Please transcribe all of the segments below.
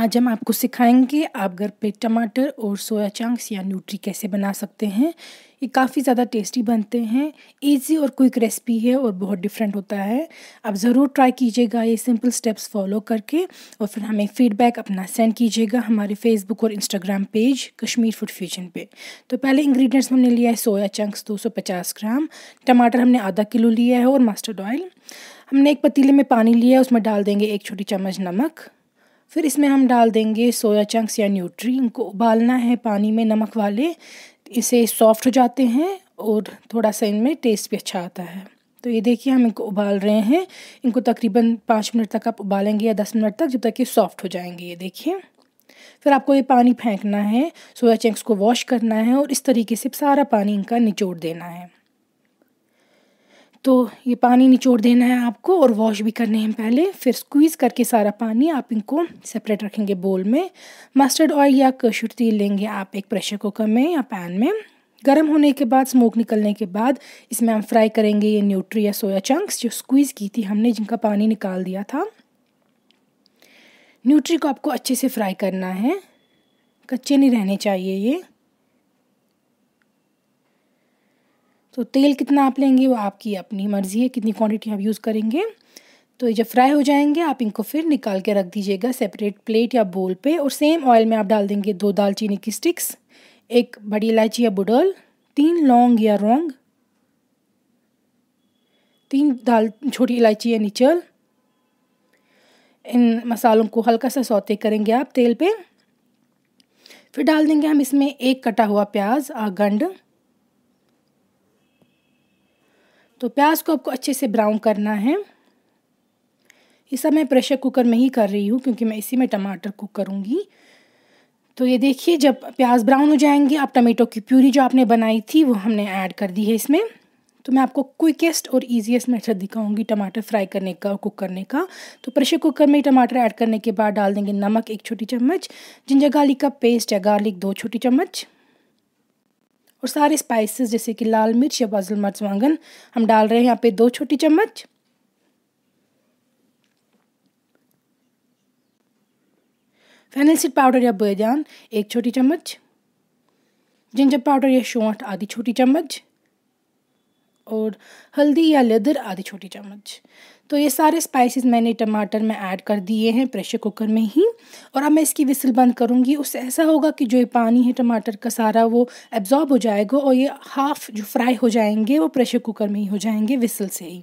आज हाँ, हम आपको सिखाएंगे आप घर पे टमाटर और सोया चंक्स या न्यूट्री कैसे बना सकते हैं ये काफ़ी ज़्यादा टेस्टी बनते हैं इजी और क्विक रेसिपी है और बहुत डिफरेंट होता है आप ज़रूर ट्राई कीजिएगा ये सिंपल स्टेप्स फॉलो करके और फिर हमें फीडबैक अपना सेंड कीजिएगा हमारे फेसबुक और Instagram page Kashmir food fusion पे तो पहले इंग्रेडिएंट्स हमने लिया है सोया चंक्स 250 ग्राम टमाटर हमने आधा किलो लिया है और मस्टर्ड ऑयल हमने एक पतीले में पानी लिया है उसमें डाल देंगे एक छोटी चम्मच नमक फिर इसमें हम डाल देंगे सोया चंक्स या न्यूट्री इनको उबालना है पानी में नमक वाले इसे सॉफ्ट हो जाते हैं और थोड़ा सा इनमें टेस्ट भी अच्छा आता है तो ये देखिए हम इनको उबाल रहे हैं इनको तकरीबन पाँच मिनट तक आप उबालेंगे या दस मिनट तक जब तक ये सॉफ्ट हो जाएंगे ये देखिए फिर आपको ये पानी फेंकना है सोया चंक्स को वॉश करना है और इस तरीके से सारा पानी इनका निचोड़ देना है तो ये पानी निचोड़ देना है आपको और वॉश भी करने हैं पहले फिर स्क्वीज़ करके सारा पानी आप इनको सेपरेट रखेंगे बोल में मस्टर्ड ऑयल या कशुर तेल लेंगे आप एक प्रेशर कुकर में या पैन में गर्म होने के बाद स्मोक निकलने के बाद इसमें हम फ्राई करेंगे ये न्यूट्री या सोया चंक्स जो स्क्वीज़ की थी हमने जिनका पानी निकाल दिया था न्यूट्री को आपको अच्छे से फ्राई करना है कच्चे नहीं रहने चाहिए ये तो तेल कितना आप लेंगे वो आपकी अपनी मर्ज़ी है कितनी क्वांटिटी आप यूज़ करेंगे तो ये जब फ्राई हो जाएंगे आप इनको फिर निकाल के रख दीजिएगा सेपरेट प्लेट या बोल पे और सेम ऑयल में आप डाल देंगे दो दालचीनी की स्टिक्स एक बड़ी इलायची या बुडल तीन लौंग या रोंग तीन दाल छोटी इलायची या निचल इन मसालों को हल्का सा सौते करेंगे आप तेल पे फिर डाल देंगे हम इसमें एक कटा हुआ प्याज आ गंड तो प्याज को आपको अच्छे से ब्राउन करना है ये सब मैं प्रेशर कुकर में ही कर रही हूँ क्योंकि मैं इसी में टमाटर कुक करूँगी तो ये देखिए जब प्याज ब्राउन हो जाएंगे आप टमेटो की प्यूरी जो आपने बनाई थी वो हमने ऐड कर दी है इसमें तो मैं आपको क्विकेस्ट और ईजिएस्ट मेथड दिखाऊंगी टमाटर फ्राई करने का और कुक करने का तो प्रेशर कुकर में टमाटर ऐड करने के बाद डाल देंगे नमक एक छोटी चम्मच जिंजर गार्लिक का पेस्ट या गार्लिक दो छोटी चम्मच और सारे स्पाइसेस जैसे कि लाल मिर्च या बाजल मर्च वांगन हम डाल रहे हैं यहाँ पे दो छोटी चम्मच फेनल सीड पाउडर या बैजान एक छोटी चम्मच जिंजर पाउडर या शोंठ आधी छोटी चम्मच पाउडर हल्दी या लेदर आधी छोटी चम्मच तो ये सारे स्पाइसेस मैंने टमाटर में ऐड कर दिए हैं प्रेशर कुकर में ही और अब मैं इसकी विसल बंद करूँगी उससे ऐसा होगा कि जो ये पानी है टमाटर का सारा वो एब्जॉर्ब हो जाएगा और ये हाफ़ जो फ्राई हो जाएंगे वो प्रेशर कुकर में ही हो जाएंगे विसल से ही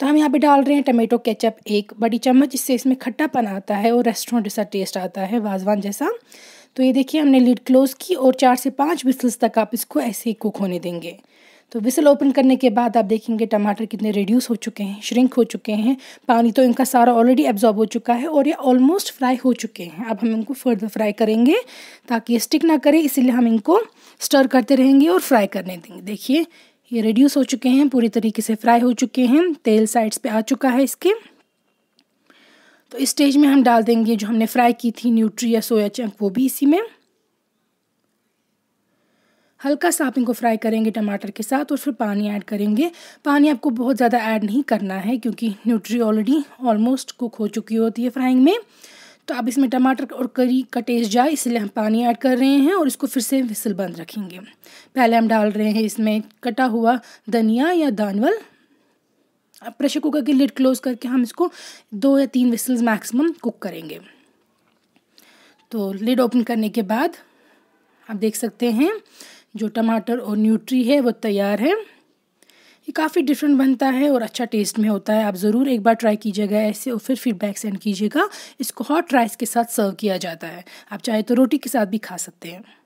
तो हम यहाँ पे डाल रहे हैं टमाटो केचप एक बड़ी चम्मच इससे इसमें खट्टापन आता है और रेस्टोरेंट जैसा टेस्ट आता है वाजवान जैसा तो ये देखिए हमने लिड क्लोज़ की और चार से पाँच विसल्स तक आप इसको ऐसे ही कुक होने देंगे तो विसल ओपन करने के बाद आप देखेंगे टमाटर कितने रिड्यूस हो चुके हैं श्रिंक हो चुके हैं पानी तो इनका सारा ऑलरेडी एब्जॉर्ब हो चुका है और ये ऑलमोस्ट फ्राई हो चुके हैं अब हम इनको फर्दर फ्राई करेंगे ताकि ये स्टिक ना करे इसीलिए हम इनको स्टर करते रहेंगे और फ्राई करने देंगे देखिए ये रिड्यूस हो चुके हैं पूरी तरीके से फ्राई हो चुके हैं तेल साइड्स पर आ चुका है इसके तो इस स्टेज में हम डाल देंगे जो हमने फ्राई की थी न्यूट्री या सोया चंक वो भी इसी में हल्का सा आप इनको फ्राई करेंगे टमाटर के साथ और फिर पानी ऐड करेंगे पानी आपको बहुत ज़्यादा ऐड नहीं करना है क्योंकि न्यूट्री ऑलरेडी ऑलमोस्ट कुक हो चुकी होती है फ्राइंग में तो अब इसमें टमाटर और करी का टेस्ट जाए इसलिए हम पानी ऐड कर रहे हैं और इसको फिर से विसल बंद रखेंगे पहले हम डाल रहे हैं इसमें कटा हुआ धनिया या दानवल अब प्रेशर कुकर की लिड क्लोज करके हम इसको दो या तीन विसल्स मैक्सिमम कुक करेंगे तो लिड ओपन करने के बाद आप देख सकते हैं जो टमाटर और न्यूट्री है वो तैयार है ये काफ़ी डिफरेंट बनता है और अच्छा टेस्ट में होता है आप ज़रूर एक बार ट्राई कीजिएगा ऐसे और फिर फीडबैक सेंड कीजिएगा इसको हॉट राइस के साथ सर्व किया जाता है आप चाहे तो रोटी के साथ भी खा सकते हैं